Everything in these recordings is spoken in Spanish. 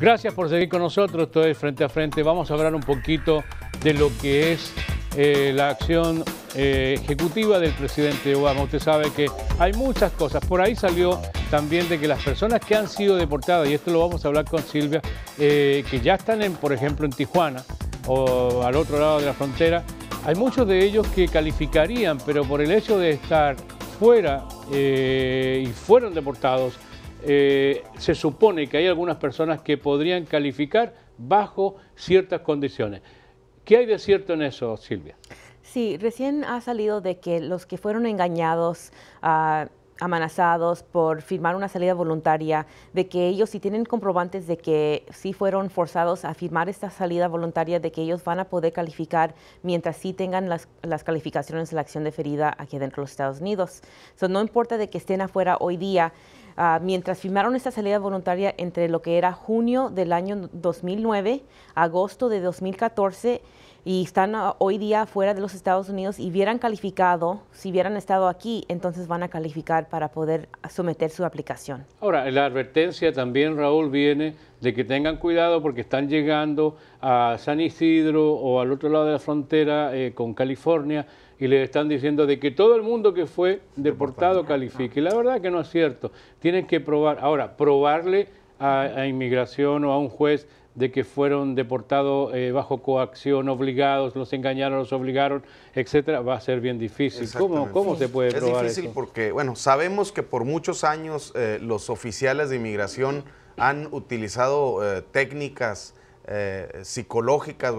Gracias por seguir con nosotros, esto Frente a Frente. Vamos a hablar un poquito de lo que es eh, la acción eh, ejecutiva del presidente Obama. Usted sabe que hay muchas cosas. Por ahí salió también de que las personas que han sido deportadas, y esto lo vamos a hablar con Silvia, eh, que ya están, en, por ejemplo, en Tijuana o al otro lado de la frontera, hay muchos de ellos que calificarían, pero por el hecho de estar fuera y fueron deportados, eh, se supone que hay algunas personas que podrían calificar bajo ciertas condiciones. ¿Qué hay de cierto en eso, Silvia? Sí, recién ha salido de que los que fueron engañados... Ah, amenazados por firmar una salida voluntaria, de que ellos si tienen comprobantes de que sí fueron forzados a firmar esta salida voluntaria, de que ellos van a poder calificar mientras sí tengan las, calificaciones de la acción deferida aquí dentro de los Estados Unidos. no importa de que estén afuera hoy día, Ah, mientras firmaron esta salida voluntaria entre lo que era junio del año 2009, agosto de 2014, y están ah, hoy día fuera de los Estados Unidos y hubieran calificado, si hubieran estado aquí, entonces van a calificar para poder someter su aplicación. Ahora, la advertencia también, Raúl, viene de que tengan cuidado porque están llegando a San Isidro o al otro lado de la frontera eh, con California y le están diciendo de que todo el mundo que fue deportado califique. Y ah. la verdad que no es cierto. Tienen que probar, ahora, probarle a, inmigración o a un juez de que fueron deportados eh, bajo coacción, obligados, los engañaron, los obligaron, etcétera, va a ser bien difícil. ¿Cómo, cómo se puede probar Es difícil porque, bueno, sabemos que por muchos años eh, los oficiales de inmigración han utilizado eh, técnicas eh, psicológicas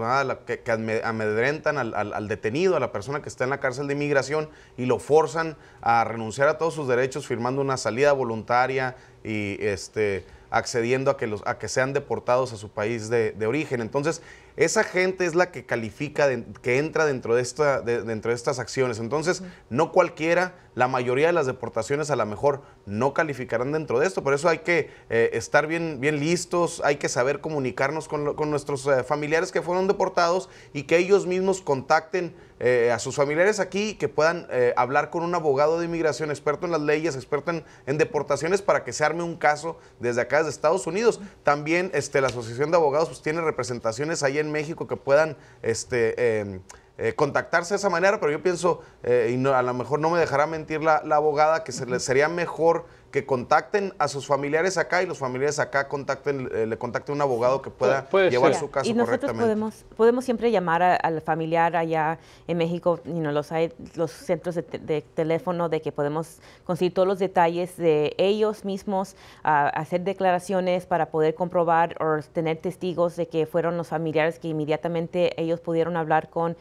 que, amedrentan al, detenido, a la persona que está en la cárcel de inmigración y lo forzan a renunciar a todos sus derechos firmando una salida voluntaria y este, accediendo a que, los, a que sean deportados a su país de, de origen. Entonces, esa gente es la que califica, que entra dentro de, esta, dentro de estas acciones. Entonces, no cualquiera, la mayoría de las deportaciones a lo mejor no calificarán dentro de esto. Por eso hay que eh, estar bien, bien listos, hay que saber comunicarnos con, nuestros eh, familiares que fueron deportados y que ellos mismos contacten eh, a sus familiares aquí que puedan eh, hablar con un abogado de inmigración experto en las leyes, experto en, deportaciones para que se arme un caso desde acá, desde Estados Unidos. También este, la Asociación de Abogados pues, tiene representaciones ahí en México que puedan este, em, eh, contactarse de esa manera, pero yo pienso, y a lo mejor no me dejará mentir la, la abogada, que se, le sería mejor que contacten a sus familiares acá y los familiares acá contacten, eh, le contacten a un abogado que pueda llevar su caso y nosotros Podemos, podemos siempre llamar al familiar allá en México, no los hay los centros de, teléfono de que podemos conseguir todos los detalles de ellos mismos, a hacer declaraciones para poder comprobar o tener testigos de que fueron los familiares que inmediatamente ellos pudieron hablar con,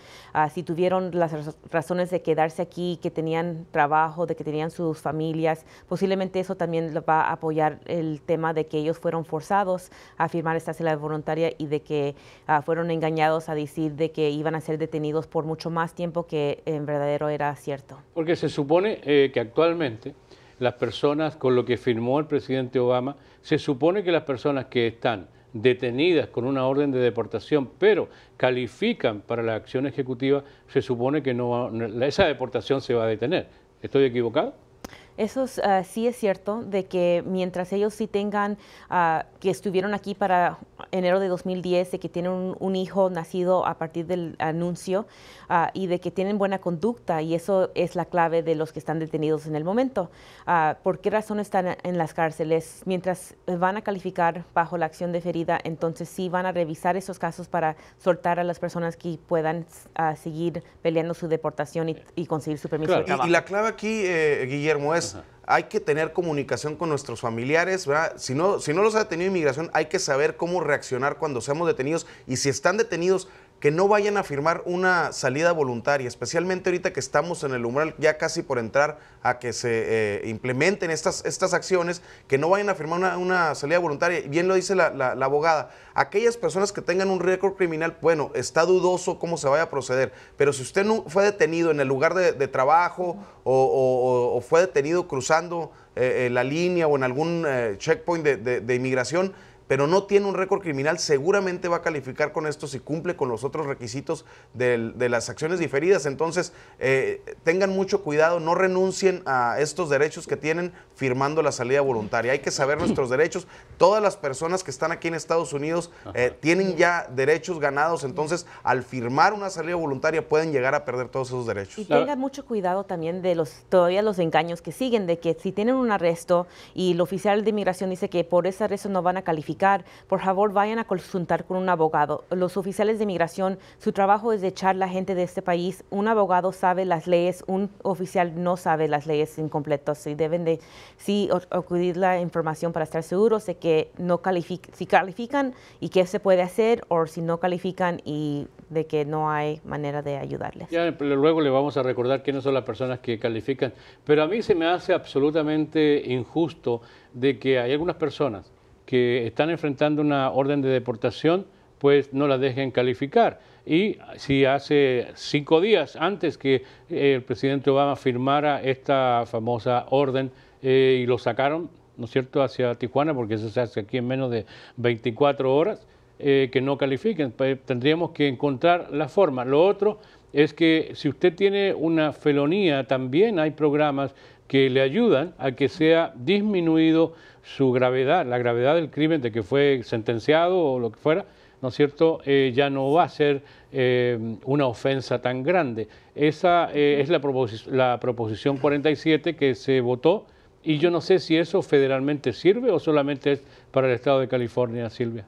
si tuvieron las razones de quedarse aquí, que tenían trabajo, de que tenían sus familias, posiblemente eso también va a apoyar el tema de que ellos fueron forzados a firmar esta celda voluntaria y de que ah, fueron engañados a decir de que iban a ser detenidos por mucho más tiempo que en verdadero era cierto. Porque se supone eh, que actualmente las personas, con lo que firmó el presidente Obama, se supone que las personas que están detenidas con una orden de deportación, pero califican para la acción ejecutiva, se supone que no, esa deportación se va a detener. ¿Estoy equivocado? Eso ah, sí es cierto, de que mientras ellos sí tengan, ah, que estuvieron aquí para enero de 2010, de que tienen un, hijo nacido a partir del anuncio ah, y de que tienen buena conducta, y eso es la clave de los que están detenidos en el momento. ¿Por qué razón están en las cárceles? Mientras van a calificar bajo la acción de ferida, entonces sí van a revisar esos casos para soltar a las personas que puedan seguir peleando su deportación y, conseguir su permiso de Y, la clave aquí, eh, Guillermo, es hay que tener comunicación con nuestros familiares, ¿verdad? Si no, si no los ha detenido inmigración, hay que saber cómo reaccionar cuando seamos detenidos. Y si están detenidos, que no vayan a firmar una salida voluntaria, especialmente ahorita que estamos en el umbral ya casi por entrar a que se eh, implementen estas, estas acciones, que no vayan a firmar una, salida voluntaria. Bien lo dice la, la, abogada, aquellas personas que tengan un récord criminal, bueno, está dudoso cómo se vaya a proceder, pero si usted no fue detenido en el lugar de, trabajo o, fue detenido cruzando eh, eh, la línea o en algún checkpoint de inmigración, pero no tiene un récord criminal, seguramente va a calificar con esto si cumple con los otros requisitos de las acciones diferidas. Entonces, eh, tengan mucho cuidado, no renuncien a estos derechos que tienen firmando la salida voluntaria. Hay que saber nuestros derechos. Todas las personas que están aquí en Estados Unidos eh, tienen ya derechos ganados, entonces al firmar una salida voluntaria pueden llegar a perder todos esos derechos. Y tengan mucho cuidado también de los todavía los engaños que siguen, de que si tienen un arresto y el oficial de inmigración dice que por ese arresto no van a calificar, por favor vayan a consultar con un abogado. Los oficiales de inmigración, su trabajo es echar la gente de este país. Un abogado sabe las leyes, un oficial no sabe las leyes incompletas y deben de sí acudir la información para estar seguros de que no calific si califican y qué se puede hacer o si no califican y de que no hay manera de ayudarles. Ya, luego le vamos a recordar quiénes son las personas que califican, pero a mí se me hace absolutamente injusto de que hay algunas personas que están enfrentando una orden de deportación, pues no la dejen calificar. Y si hace cinco días antes que eh, el presidente Obama firmara esta famosa orden eh, y lo sacaron, ¿no es cierto?, hacia Tijuana, porque eso se hace aquí en menos de 24 horas, eh, que no califiquen. Pues tendríamos que encontrar la forma. Lo otro es que si usted tiene una felonía, también hay programas que le ayudan a que sea disminuido su gravedad, la gravedad del crimen de que fue sentenciado o lo que fuera, ¿no es cierto? Eh, ya no va a ser eh, una ofensa tan grande. Esa eh, es la, la proposición 47 que se votó y yo no sé si eso federalmente sirve o solamente es para el Estado de California, Silvia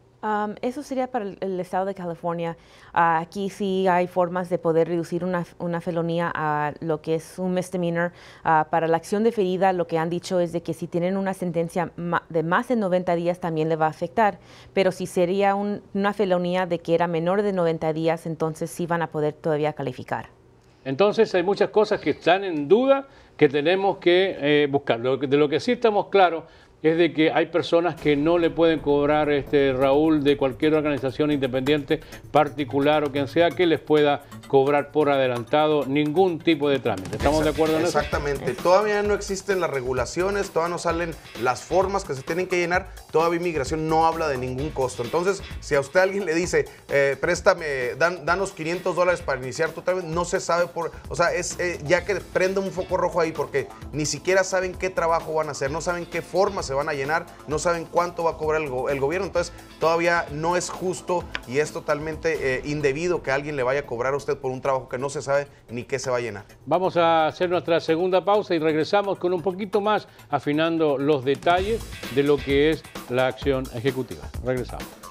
eso sería para el, estado de California. Ah, aquí sí hay formas de poder reducir una, felonía a lo que es un misdemeanor. Ah, para la acción deferida, lo que han dicho es de que si tienen una sentencia de más de 90 días también le va a afectar, pero si sería una felonía de que era menor de 90 días, entonces sí van a poder todavía calificar. Entonces hay muchas cosas que están en duda que tenemos que eh, buscar. de lo que sí estamos claros es de que hay personas que no le pueden cobrar este Raúl de cualquier organización independiente particular o quien sea que les pueda cobrar por adelantado ningún tipo de trámite. ¿Estamos de acuerdo en eso? Exactamente. Todavía no existen las regulaciones, todavía no salen las formas que se tienen que llenar, todavía inmigración no habla de ningún costo. Entonces, si a usted alguien le dice, eh, préstame, dan, danos 500 dólares para iniciar tu trámite, no se sabe por... O sea, es eh, ya que prende un foco rojo ahí porque ni siquiera saben qué trabajo van a hacer, no saben qué forma se van a llenar, no saben cuánto va a cobrar el, gobierno. Entonces, todavía no es justo y es totalmente eh, indebido que alguien le vaya a cobrar a usted por un trabajo que no se sabe ni qué se va a llenar. Vamos a hacer nuestra segunda pausa y regresamos con un poquito más afinando los detalles de lo que es la acción ejecutiva. Regresamos.